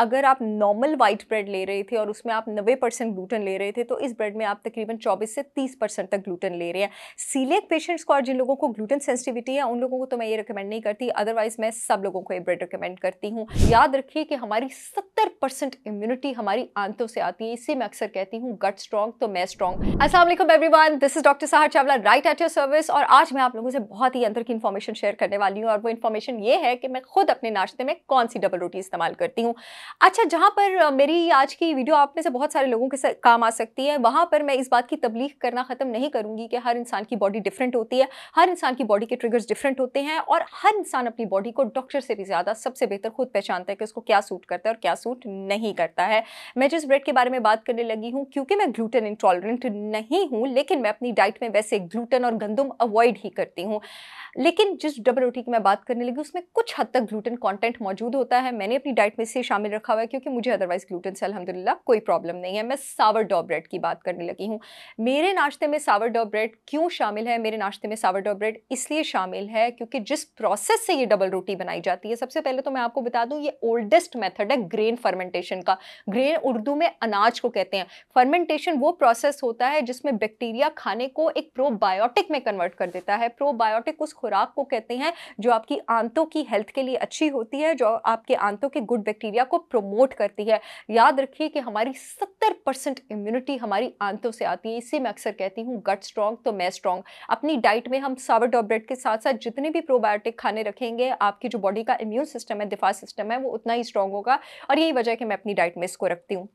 अगर आप normal white bread ले रहे थे और उसमें आप नब्बे परसेंट ग्लूटन ले रहे थे तो इस ब्रेड में आप तकरीबन 24 से 30 परसेंट तक ग्लूटन ले रहे हैं सीलियक पेशेंट्स को और जिन लोगों को ग्लूटन सेंसिटिविटी है उन लोगों को तो मैं ये रिकमेंड नहीं करती अदरवाइज मैं सब लोगों को ये ब्रेड रिकमेंड करती हूँ याद रखिए कि हमारी सत्तर इम्यूनिटी हमारी आंतों से आती है इसी मैं अक्सर कहती हूँ गट स्ट्रॉन्ग तो मैं स्ट्रॉन्ग असलम everyone this is doctor Sahar Chawla right at your service और आज मैं आप लोगों से बहुत ही अंदर की इन्फॉर्मेशन शेयर करने वाली हूँ और वो इन्फॉर्मेशन ये है कि मैं खुद अपने नाश्ते में कौन सी डबल रोटी इस्तेमाल करती हूँ अच्छा जहाँ पर मेरी आज की वीडियो आप में से बहुत सारे लोगों के काम आ सकती है वहाँ पर मैं इस बात की तबलीग करना ख़त्म नहीं करूँगी कि हर इंसान की बॉडी डिफरेंट होती है हर इंसान की बॉडी के ट्रिगर्स डिफरेंट होते हैं और हर इंसान अपनी बॉडी को डॉक्टर से भी ज़्यादा सबसे बेहतर खुद पहचानता है कि उसको क्या सूट करता है और क्या सूट नहीं करता है मैं जिस ब्रेड के बारे में बात करने लगी हूँ क्योंकि मैं ग्लूटेन इंटॉलरेंट नहीं हूँ लेकिन मैं अपनी डाइट में वैसे ग्लूटेन और गंदुम अवॉइड ही करती हूँ लेकिन जिस डबल रोटी की मैं बात करने लगी उसमें कुछ हद तक ग्लूटेन कॉन्टेंट मौजूद होता है मैंने अपनी डाइट में से शामिल रखा हुआ है क्योंकि मुझे अदरवाइज़ ग्लूटेन से अलहमदिल्ला कोई प्रॉब्लम नहीं है मैं सावर डॉ ब्रेड की बात करने लगी हूँ मेरे नाश्ते में सावर डॉ ब्रेड क्यों शामिल है मेरे नाश्ते में सावर डॉ ब्रेड इसलिए शामिल है क्योंकि जिस प्रोसेस से ये डबल रोटी बनाई जाती है सबसे पहले तो मैं आपको बता दूँ ये ओल्डेस्ट मैथड है ग्रेन फर्मेंटेशन का ग्रेन उर्दू में अनाज को कहते हैं फर्मेंटेशन वो प्रोसेस होता है जिसमें बैक्टीरिया खाने को एक प्रोबायोटिक में कन्वर्ट कर देता है प्रोबायोटिक उस खुराक को कहते हैं जो आपकी आंतों की हेल्थ के लिए अच्छी होती है जो आपके आंतों के गुड बैक्टीरिया को प्रमोट करती है याद रखिए कि हमारी सत्तर परसेंट इम्यूनिटी हमारी आंतों से आती है इसे मैं अक्सर कहती हूँ गट स्ट्रॉन्ग तो मैं स्ट्रॉन्ग अपनी डाइट में हम सावर ब्रेड के साथ साथ जितने भी प्रोबायोटिक खाने रखेंगे आपकी जो बॉडी का इम्यून सिस्टम है दिफा सिस्टम है वो उतना ही स्ट्रॉन्ग होगा और यही वजह है कि मैं अपनी डाइट में इसको रखती हूँ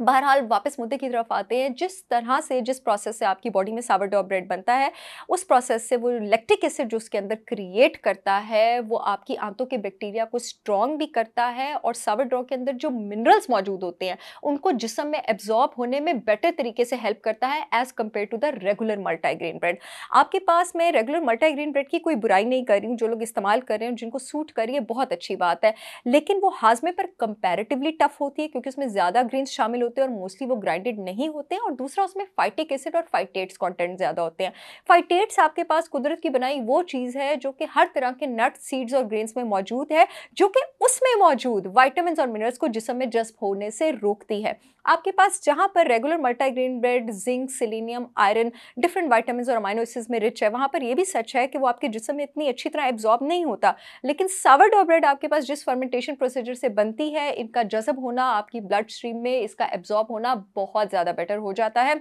बहरहाल वापस मुद्दे की तरफ आते हैं जिस तरह से जिस प्रोसेस से आपकी बॉडी में डॉ ब्रेड बनता है उस प्रोसेस से वो लैक्टिक एसिड जो उसके अंदर क्रिएट करता है वो आपकी आंतों के बैक्टीरिया को स्ट्रॉन्ग भी करता है और सावर डॉ के अंदर जो मिनरल्स मौजूद होते हैं उनको जिसम में एब्जॉर्ब होने में बेटर तरीके से हेल्प करता है as compare to the regular multigrain bread आपके पास मैं रेगुलर मल्टाग्रेन ब्रेड की कोई बुराई नहीं कर रही हूँ जो लोग इस्तेमाल कर रहे हैं जिनको सूट करिए बहुत अच्छी बात है लेकिन वो हाजमे पर कंपेरेटिवली टफ होती है क्योंकि उसमें ज़्यादा ग्रीन शामिल होते हैं और मोस्टली वो ग्राइंडेड नहीं होते हैं और दूसरा उसमें फाइटिक एसिड और फाइटेट्स कॉन्टेंट ज़्यादा होते हैं फाइटेट्स आपके पास कुदरत की बनाई वो चीज़ है जो कि हर तरह के नट्स सीड्स और ग्रेन्स में मौजूद है जो कि उसमें मौजूद वाइटामिन और मिनरल्स को जिसम में जज्ब होने से रोकती है आपके पास जहाँ पर regular multigrain bread zinc selenium iron different vitamin और अमाइनोसिस में रिच है वहाँ पर यह भी सच है कि वो आपके जिसम में इतनी अच्छी तरह एब्जॉर्ब नहीं होता लेकिन सावर डो ब्रेड आपके पास जिस फर्मेंटेशन प्रोसीजर से बनती है इनका जजब होना आपकी ब्लड स्ट्रीम में इसका एब्जॉर्ब होना बहुत ज़्यादा बेटर हो जाता है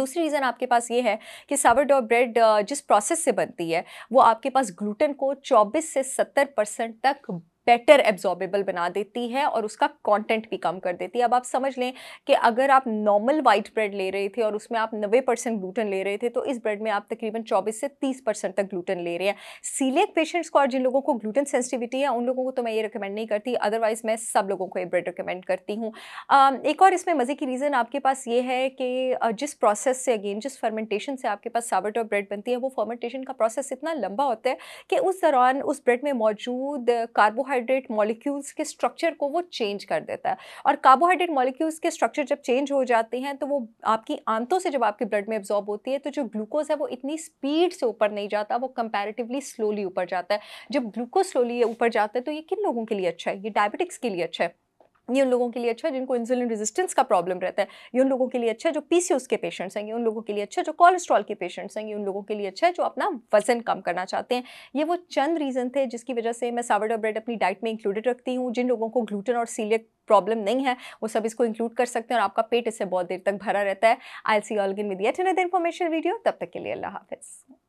दूसरी रीज़न आपके पास ये है कि सावरडो ब्रेड जिस प्रोसेस से बनती है वो आपके पास ग्लूटेन को 24 से 70 परसेंट तक बेटर एब्जॉर्बेबल बना देती है और उसका कंटेंट भी कम कर देती है अब आप समझ लें कि अगर आप नॉर्मल वाइट ब्रेड ले रहे थे और उसमें आप नब्बे परसेंट ग्लूटन ले रहे थे तो इस ब्रेड में आप तकरीबन चौबीस से तीस परसेंट तक ग्लूटन ले रहे हैं सीलियक पेशेंट्स को और जिन लोगों को ग्लूटन सेंसिटिविटी है उन लोगों को तो मैं ये रिकमेंड नहीं करती अदरवाइज़ मैं सब लोगों को ये ब्रेड रिकमेंड करती हूँ एक और इसमें मज़े की रीज़न आपके पास ये है कि जिस प्रोसेस से अगेन जिस फर्मेंटेशन से आपके पास सावट और ब्रेड बनती है वो फर्मेंटेशन का प्रोसेस इतना लंबा होता है कि उस दौरान उस ब्रेड में मौजूद कार्बोहाइड्रेट कार्बोहाइड्रेट मॉलिक्यूल्स के स्ट्रक्चर को वो चेंज कर देता है और कार्बोहाइड्रेट मॉलिक्यूल्स के स्ट्रक्चर जब चेंज हो जाते हैं तो वो आपकी आंतों से जब आपके ब्लड में एब्जॉर्ब होती है तो जो ग्लूकोज है वो इतनी स्पीड से ऊपर नहीं जाता वो कंपेरेटिवली स्लोली ऊपर जाता है जब ग्लूकोज स्लोली ऊपर जाता है तो ये किन लोगों के लिए अच्छा है ये डायबिटिक्स के लिए अच्छा है ये उन लोगों के लिए अच्छा है जिनको इंसुलिन रेजिस्टेंस का प्रॉब्लम रहता है ये उन लोगों के लिए अच्छा है जो पीसीओस के पेशेंट्स हैं ये उन लोगों के लिए अच्छा है जो कोलेस्ट्रॉल के पेशेंट्स हैं ये उन लोगों के लिए अच्छा है जो अपना वजन कम करना चाहते हैं ये वो चंद रीज़न थे जिसकी वजह से मैं और ब्रेड अपनी डाइट में इंक्लूडेड रखती हूँ जिन लोगों को ग्लूटन और सीलियक प्रॉब्लम नहीं है वो सब इसको इंक्लूड कर सकते हैं और आपका पेट इससे बहुत देर तक भरा रहता है I see all again with yet another information video तब तक के लिए अल्लाह हाफिज़